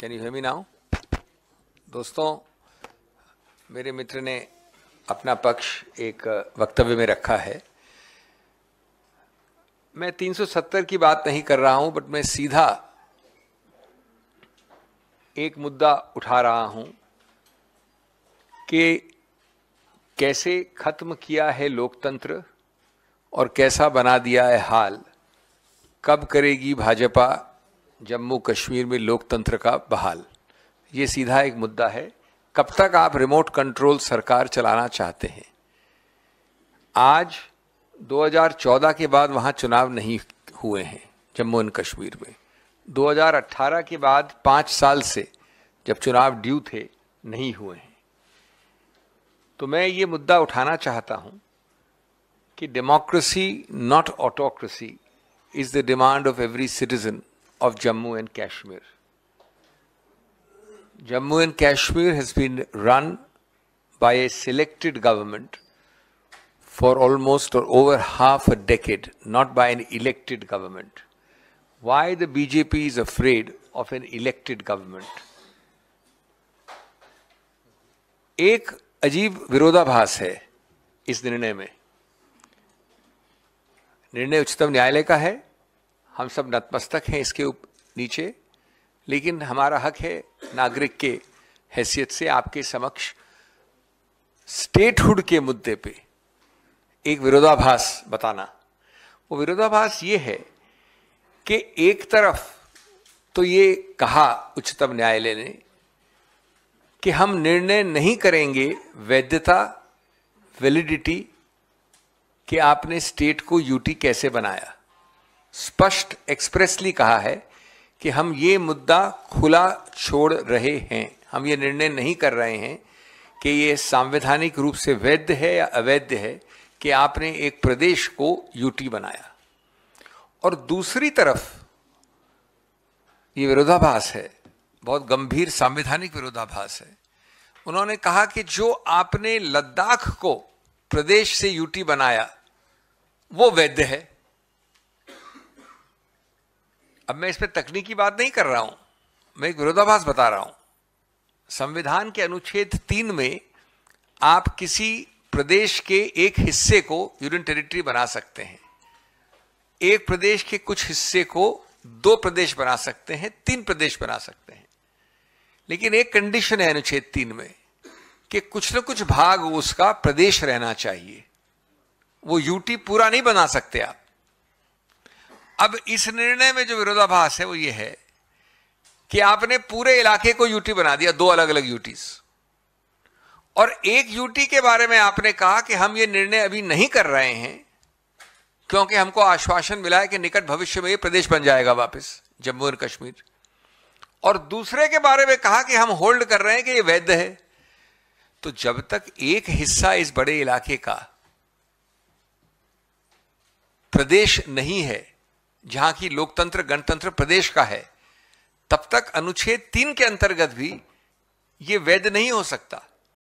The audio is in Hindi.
कैन यू मी नाउ दोस्तों मेरे मित्र ने अपना पक्ष एक वक्तव्य में रखा है मैं 370 की बात नहीं कर रहा हूं बट मैं सीधा एक मुद्दा उठा रहा हूं कि कैसे खत्म किया है लोकतंत्र और कैसा बना दिया है हाल कब करेगी भाजपा जम्मू कश्मीर में लोकतंत्र का बहाल ये सीधा एक मुद्दा है कब तक आप रिमोट कंट्रोल सरकार चलाना चाहते हैं आज 2014 के बाद वहाँ चुनाव नहीं हुए हैं जम्मू एंड कश्मीर में 2018 के बाद पाँच साल से जब चुनाव ड्यू थे नहीं हुए हैं तो मैं ये मुद्दा उठाना चाहता हूँ कि democracy not autocracy is the demand of every citizen of Jammu and Kashmir. Jammu and Kashmir has been run by a selected government for almost or over half a decade, not by an elected government. Why the BJP is afraid of an elected government? एक अजीब विरोधाभास है इस निर्णय में निर्णय उच्चतम न्यायालय का है हम सब नतमस्तक हैं इसके उप नीचे लेकिन हमारा हक है नागरिक के हैसियत से आपके समक्ष स्टेटहुड के मुद्दे पे एक विरोधाभास बताना वो विरोधाभास ये है कि एक तरफ तो ये कहा उच्चतम न्यायालय ने कि हम निर्णय नहीं करेंगे वैधता वैलिडिटी कि आपने स्टेट को यूटी कैसे बनाया स्पष्ट एक्सप्रेसली कहा है कि हम ये मुद्दा खुला छोड़ रहे हैं हम ये निर्णय नहीं कर रहे हैं कि ये संवैधानिक रूप से वैध है या अवैध है कि आपने एक प्रदेश को यूटी बनाया और दूसरी तरफ ये विरोधाभास है बहुत गंभीर संवैधानिक विरोधाभास है उन्होंने कहा कि जो आपने लद्दाख को प्रदेश से यूटी बनाया वो वैध है अब मैं इसमें तकनीकी बात नहीं कर रहा हूं मैं विरोधाभास बता रहा हूं संविधान के अनुच्छेद तीन में आप किसी प्रदेश के एक हिस्से को यूनियन टेरिटरी बना सकते हैं एक प्रदेश के कुछ हिस्से को दो प्रदेश बना सकते हैं तीन प्रदेश बना सकते हैं लेकिन एक कंडीशन है अनुच्छेद तीन में कि कुछ न कुछ भाग उसका प्रदेश रहना चाहिए वो यूटी पूरा नहीं बना सकते आप अब इस निर्णय में जो विरोधाभास है वो ये है कि आपने पूरे इलाके को यूटी बना दिया दो अलग अलग यूटीज और एक यूटी के बारे में आपने कहा कि हम ये निर्णय अभी नहीं कर रहे हैं क्योंकि हमको आश्वासन मिला है कि निकट भविष्य में ये प्रदेश बन जाएगा वापस जम्मू एंड कश्मीर और दूसरे के बारे में कहा कि हम होल्ड कर रहे हैं कि ये वैध है तो जब तक एक हिस्सा इस बड़े इलाके का प्रदेश नहीं है जहां की लोकतंत्र गणतंत्र प्रदेश का है तब तक अनुच्छेद तीन के अंतर्गत भी ये वैध नहीं हो सकता